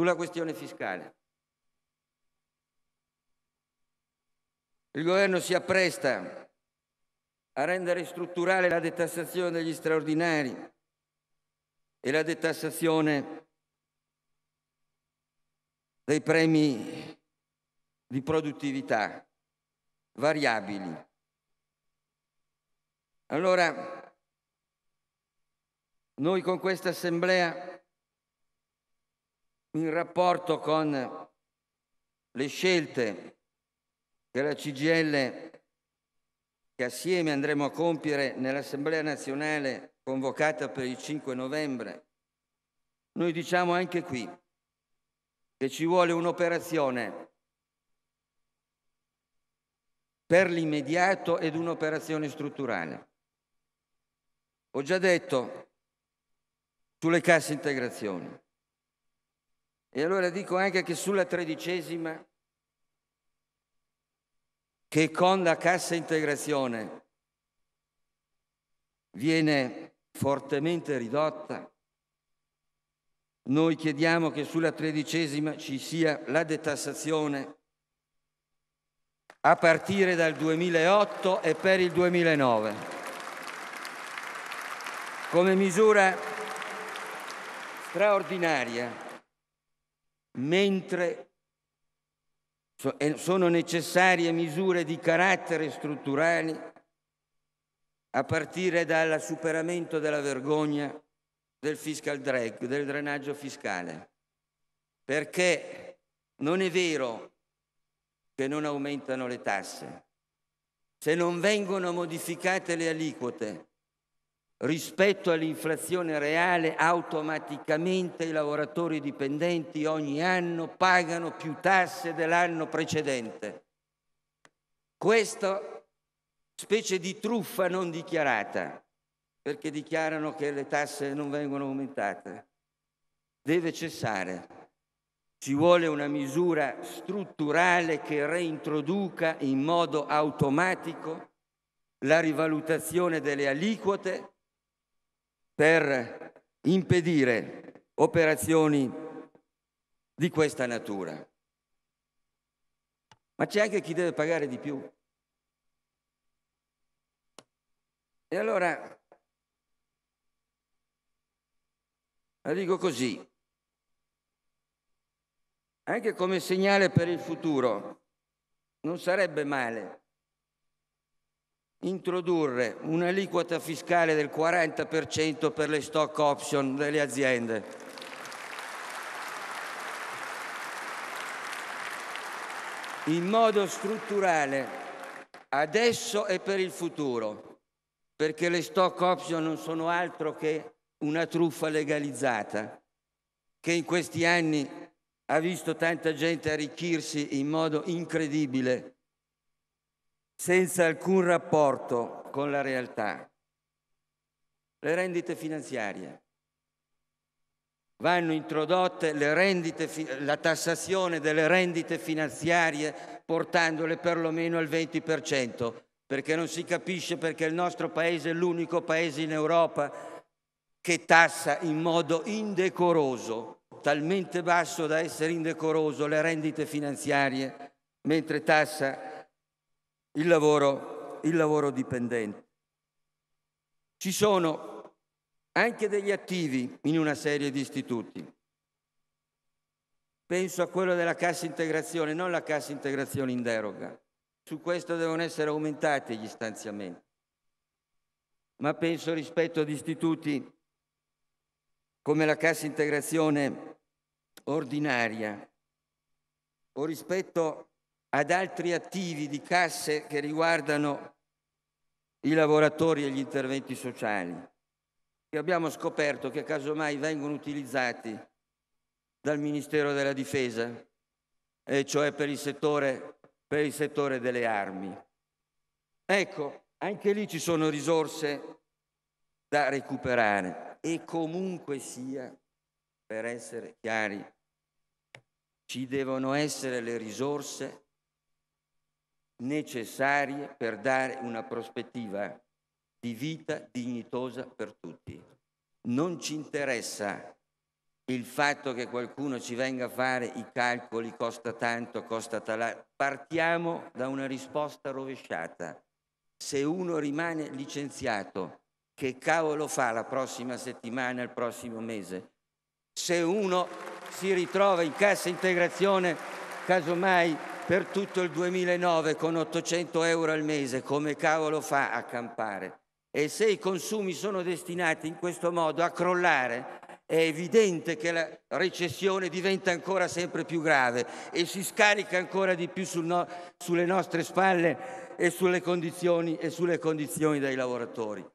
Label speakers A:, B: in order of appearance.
A: Sulla questione fiscale. Il governo si appresta a rendere strutturale la detassazione degli straordinari e la detassazione dei premi di produttività variabili. Allora, noi con questa assemblea in rapporto con le scelte della CGL, che assieme andremo a compiere nell'Assemblea nazionale convocata per il 5 novembre, noi diciamo anche qui che ci vuole un'operazione per l'immediato ed un'operazione strutturale. Ho già detto sulle casse integrazioni. E allora dico anche che sulla tredicesima, che con la cassa integrazione viene fortemente ridotta, noi chiediamo che sulla tredicesima ci sia la detassazione a partire dal 2008 e per il 2009. Come misura straordinaria mentre sono necessarie misure di carattere strutturali a partire dal superamento della vergogna del fiscal drag, del drenaggio fiscale, perché non è vero che non aumentano le tasse. Se non vengono modificate le aliquote, rispetto all'inflazione reale automaticamente i lavoratori dipendenti ogni anno pagano più tasse dell'anno precedente. Questa specie di truffa non dichiarata, perché dichiarano che le tasse non vengono aumentate, deve cessare. Ci vuole una misura strutturale che reintroduca in modo automatico la rivalutazione delle aliquote per impedire operazioni di questa natura. Ma c'è anche chi deve pagare di più. E allora, la dico così, anche come segnale per il futuro, non sarebbe male introdurre un'aliquota fiscale del 40% per le stock option delle aziende. In modo strutturale, adesso e per il futuro, perché le stock option non sono altro che una truffa legalizzata che in questi anni ha visto tanta gente arricchirsi in modo incredibile senza alcun rapporto con la realtà. Le rendite finanziarie. Vanno introdotte rendite, la tassazione delle rendite finanziarie portandole perlomeno al 20%, perché non si capisce perché il nostro paese è l'unico paese in Europa che tassa in modo indecoroso, talmente basso da essere indecoroso, le rendite finanziarie, mentre tassa il lavoro, il lavoro dipendente. Ci sono anche degli attivi in una serie di istituti. Penso a quello della cassa integrazione, non la cassa integrazione in deroga. Su questo devono essere aumentati gli stanziamenti. Ma penso rispetto ad istituti come la cassa integrazione ordinaria o rispetto ad altri attivi di casse che riguardano i lavoratori e gli interventi sociali, che abbiamo scoperto che casomai vengono utilizzati dal Ministero della Difesa, e cioè per il settore, per il settore delle armi. Ecco, anche lì ci sono risorse da recuperare e comunque sia, per essere chiari, ci devono essere le risorse necessarie per dare una prospettiva di vita dignitosa per tutti. Non ci interessa il fatto che qualcuno ci venga a fare i calcoli, costa tanto, costa talato. Partiamo da una risposta rovesciata. Se uno rimane licenziato, che cavolo fa la prossima settimana, il prossimo mese? Se uno si ritrova in cassa integrazione, casomai per tutto il 2009 con 800 euro al mese, come cavolo fa a campare? E se i consumi sono destinati in questo modo a crollare, è evidente che la recessione diventa ancora sempre più grave e si scarica ancora di più sul no, sulle nostre spalle e sulle, e sulle condizioni dei lavoratori.